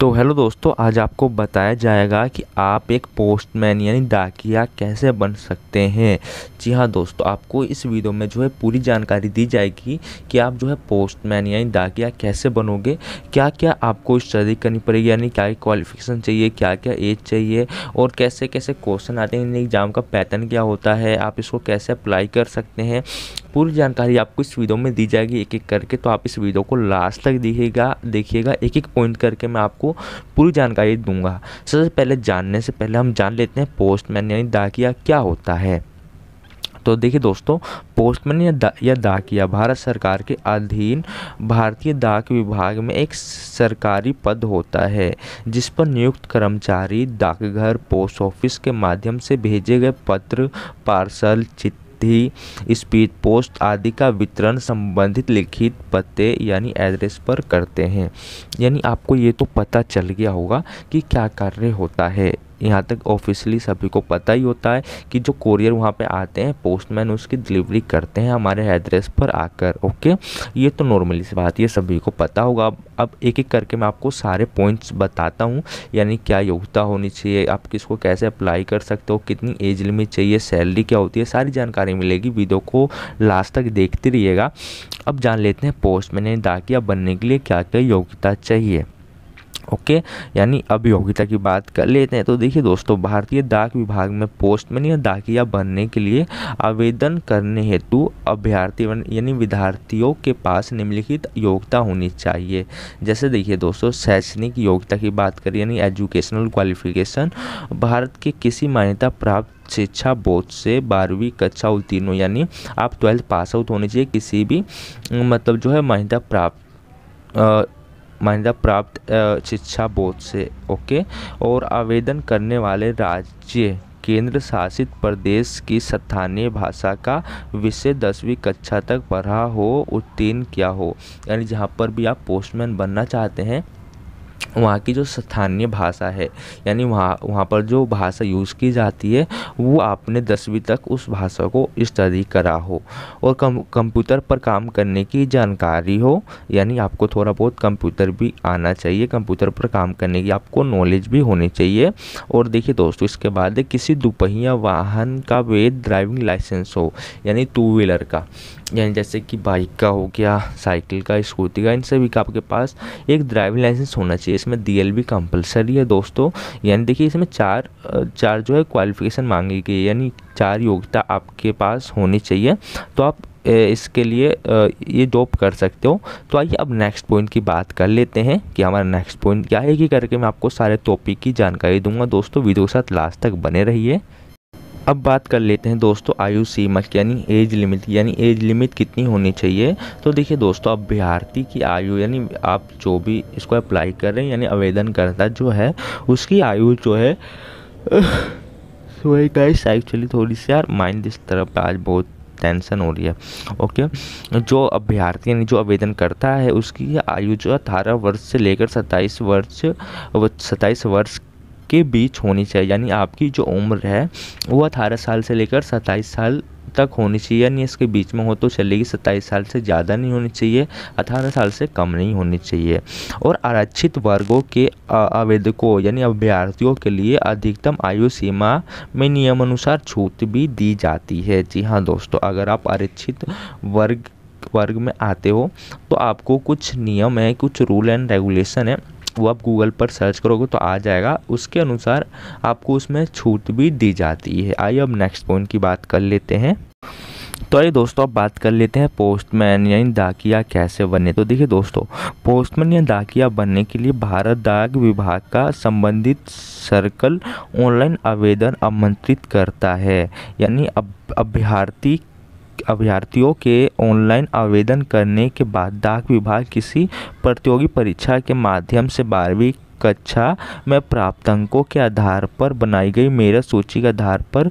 तो हेलो दोस्तों आज आपको बताया जाएगा कि आप एक पोस्टमैन यानी डाकिया कैसे बन सकते हैं जी हाँ दोस्तों आपको इस वीडियो में जो है पूरी जानकारी दी जाएगी कि आप जो है पोस्टमैन यानी डाकिया कैसे बनोगे क्या क्या आपको स्टडी करनी पड़ेगी यानी क्या क्वालिफिकेशन चाहिए क्या क्या एज चाहिए और कैसे कैसे क्वेश्चन आते हैं एग्ज़ाम का पैटर्न क्या होता है आप इसको कैसे अप्लाई कर सकते हैं पूरी जानकारी आपको इस वीडियो में दी जाएगी एक एक करके तो आप इस वीडियो को लास्ट तक देखिएगा देखिएगा एक एक पॉइंट करके मैं आपको पूरी जानकारी दूंगा सबसे पहले जानने से पहले हम जान लेते हैं पोस्टमैन यानी डाकिया क्या होता है तो देखिए दोस्तों पोस्टमैन या दा, या डाकिया भारत सरकार के अधीन भारतीय डाक विभाग में एक सरकारी पद होता है जिस पर नियुक्त कर्मचारी डाकघर पोस्ट ऑफिस के माध्यम से भेजे गए पत्र पार्सल चित्र साथ स्पीड पोस्ट आदि का वितरण संबंधित लिखित पते यानी एड्रेस पर करते हैं यानी आपको ये तो पता चल गया होगा कि क्या कार्य होता है यहाँ तक ऑफिशियली सभी को पता ही होता है कि जो कोरियर वहाँ पे आते हैं पोस्टमैन उसकी डिलीवरी करते हैं हमारे एड्रेस पर आकर ओके ये तो नॉर्मली सी बात ये सभी को पता होगा अब एक एक करके मैं आपको सारे पॉइंट्स बताता हूँ यानी क्या योग्यता होनी चाहिए आप किसको कैसे अप्लाई कर सकते हो कितनी एज लिमिट चाहिए सैलरी क्या होती है सारी जानकारी मिलेगी वीडियो को लास्ट तक देखते रहिएगा अब जान लेते हैं पोस्टमैन यानी डाकिया बनने के लिए क्या क्या योग्यता चाहिए ओके यानी अभियोगिता की बात कर लेते हैं तो देखिए दोस्तों भारतीय डाक विभाग में पोस्टमैन या डाकिया बनने के लिए आवेदन करने हेतु अभ्यर्थी यानी विद्यार्थियों के पास निम्नलिखित योग्यता होनी चाहिए जैसे देखिए दोस्तों शैक्षणिक योग्यता की बात करें यानी एजुकेशनल क्वालिफिकेशन भारत के किसी मान्यता प्राप्त शिक्षा बोर्ड से बारहवीं कक्षा उत्तीर्ण यानी आप ट्वेल्थ पास आउट होने चाहिए किसी भी मतलब जो है मान्यता प्राप्त मान्यता प्राप्त शिक्षा बोर्ड से ओके और आवेदन करने वाले राज्य केंद्र शासित प्रदेश की स्थानीय भाषा का विषय दसवीं कक्षा तक पढ़ा हो उत्तीर्ण किया हो यानी जहाँ पर भी आप पोस्टमैन बनना चाहते हैं वहाँ की जो स्थानीय भाषा है यानी वहाँ वहाँ पर जो भाषा यूज़ की जाती है वो आपने दसवीं तक उस भाषा को स्टडी करा हो और कम कंप्यूटर पर काम करने की जानकारी हो यानी आपको थोड़ा बहुत कंप्यूटर भी आना चाहिए कंप्यूटर पर काम करने की आपको नॉलेज भी होनी चाहिए और देखिए दोस्तों इसके बाद किसी दुपहिया वाहन का वे ड्राइविंग लाइसेंस हो यानी टू व्हीलर का यानी जैसे कि बाइक का हो गया साइकिल का स्कूटी का इन सभी का आपके पास एक ड्राइविंग लाइसेंस होना चाहिए इसमें डी एल कंपलसरी है दोस्तों यानी देखिए इसमें चार चार जो है क्वालिफिकेशन मांगी गई यानी चार योग्यता आपके पास होनी चाहिए तो आप इसके लिए ये जॉब कर सकते हो तो आइए अब नेक्स्ट पॉइंट की बात कर लेते हैं कि हमारा नेक्स्ट पॉइंट क्या है कि करके मैं आपको सारे टॉपिक की जानकारी दूंगा दोस्तों वीडियो के साथ लास्ट तक बने रहिए अब बात कर लेते हैं दोस्तों आयु सीमा की यानी एज लिमिट यानी एज लिमिट कितनी होनी चाहिए तो देखिए दोस्तों अब अभ्यार्थी की आयु यानी आप जो भी इसको अप्लाई कर रहे हैं यानी आवेदन करता जो है उसकी आयु जो है सॉरी गाइस एक्चुअली थोड़ी सी यार माइंड इस तरफ आज बहुत टेंशन हो रही है ओके जो अभ्यर्थी यानी जो आवेदन करता है उसकी आयु जो है अठारह वर्ष से लेकर सत्ताईस वर्ष सत्ताईस वर्ष के बीच होनी चाहिए यानी आपकी जो उम्र है वो अठारह साल से लेकर सत्ताईस साल तक होनी चाहिए यानी इसके बीच में हो तो चलेगी सत्ताईस साल से ज़्यादा नहीं होनी चाहिए अठारह साल से कम नहीं होनी चाहिए और आरक्षित वर्गों के आवेदकों यानी अभ्यर्थियों के लिए अधिकतम आयु सीमा में नियमानुसार छूट भी दी जाती है जी हाँ दोस्तों अगर आप आरक्षित वर्ग वर्ग में आते हो तो आपको कुछ नियम है कुछ रूल एंड रेगुलेशन है वो आप गूगल पर सर्च करोगे तो आ जाएगा उसके अनुसार आपको उसमें छूट भी दी जाती है आइए अब नेक्स्ट पॉइंट की बात कर लेते हैं तो ये दोस्तों अब बात कर लेते हैं पोस्टमैन यानी डाकिया कैसे बने तो देखिए दोस्तों पोस्टमैन या डाकिया बनने के लिए भारत डाक विभाग का संबंधित सर्कल ऑनलाइन आवेदन आमंत्रित करता है यानी अब अभ्यर्थी अभ्यर्थियों के ऑनलाइन आवेदन करने के बाद डाक विभाग किसी प्रतियोगी परीक्षा के माध्यम से बारहवीं कक्षा में प्राप्त अंकों के आधार पर बनाई गई मेरठ सूची के आधार पर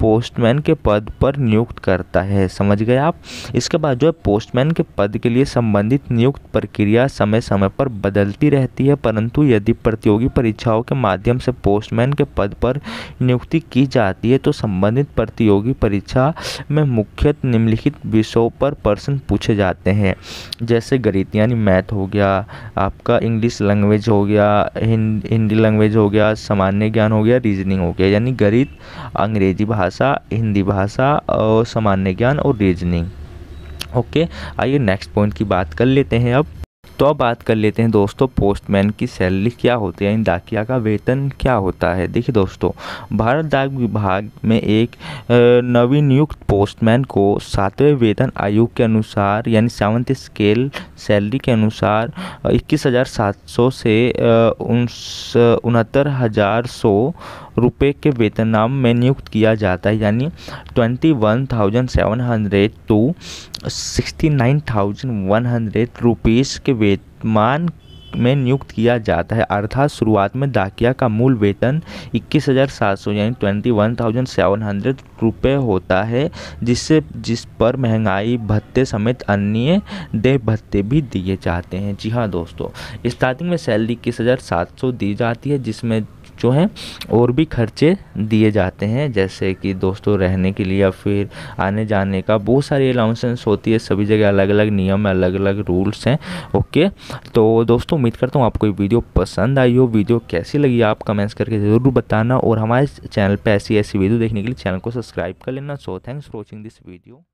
पोस्टमैन के पद पर नियुक्त करता है समझ गए आप इसके बाद जो है पोस्टमैन के पद के लिए संबंधित नियुक्त प्रक्रिया समय समय पर बदलती रहती है परंतु यदि प्रतियोगी परीक्षाओं के माध्यम से पोस्टमैन के पद पर नियुक्ति की जाती है तो संबंधित प्रतियोगी परीक्षा में मुख्यतः निम्नलिखित विषयों पर प्रश्न पूछे जाते हैं जैसे गणित यानी मैथ हो गया आपका इंग्लिश लैंग्वेज हो गया गया हिंदी लैंग्वेज हो गया सामान्य ज्ञान हो गया रीजनिंग हो गया यानी गणित अंग्रेजी भाषा हिंदी भाषा और सामान्य ज्ञान और रीजनिंग ओके आइए नेक्स्ट पॉइंट की बात कर लेते हैं अब तो अब बात कर लेते हैं दोस्तों पोस्टमैन की सैलरी क्या होती है यानी डाकिया का वेतन क्या होता है देखिए दोस्तों भारत डाक विभाग में एक नवीनियुक्त पोस्टमैन को सातवें वेतन आयोग के अनुसार यानी सेवंथ स्केल सैलरी के अनुसार इक्कीस हज़ार सात सौ से उनहत्तर हज़ार सौ रुपये के वेतनाम में नियुक्त किया जाता है यानी twenty one thousand seven hundred to sixty nine thousand one hundred rupees के वेतमान में नियुक्त किया जाता है अर्थात शुरुआत में डाकिया का मूल वेतन इक्कीस हज़ार सात सौ यानी twenty one thousand seven hundred रुपये होता है जिससे जिस पर महंगाई भत्ते समेत अन्य दे भत्ते भी दिए जाते हैं जी हाँ दोस्तों स्टार्टिंग में सैलरी इक्कीस हज़ार सात सौ दी जाती है जिसमें जो हैं और भी खर्चे दिए जाते हैं जैसे कि दोस्तों रहने के लिए या फिर आने जाने का बहुत सारी अलाउंसेंस होती है सभी जगह अलग अलग नियम है अलग अलग रूल्स हैं ओके तो दोस्तों उम्मीद करता हूँ आपको ये वीडियो पसंद आई हो वीडियो कैसी लगी आप कमेंट्स करके ज़रूर बताना और हमारे चैनल पर ऐसी ऐसी वीडियो देखने के लिए चैनल को सब्सक्राइब कर लेना so thanks for watching this video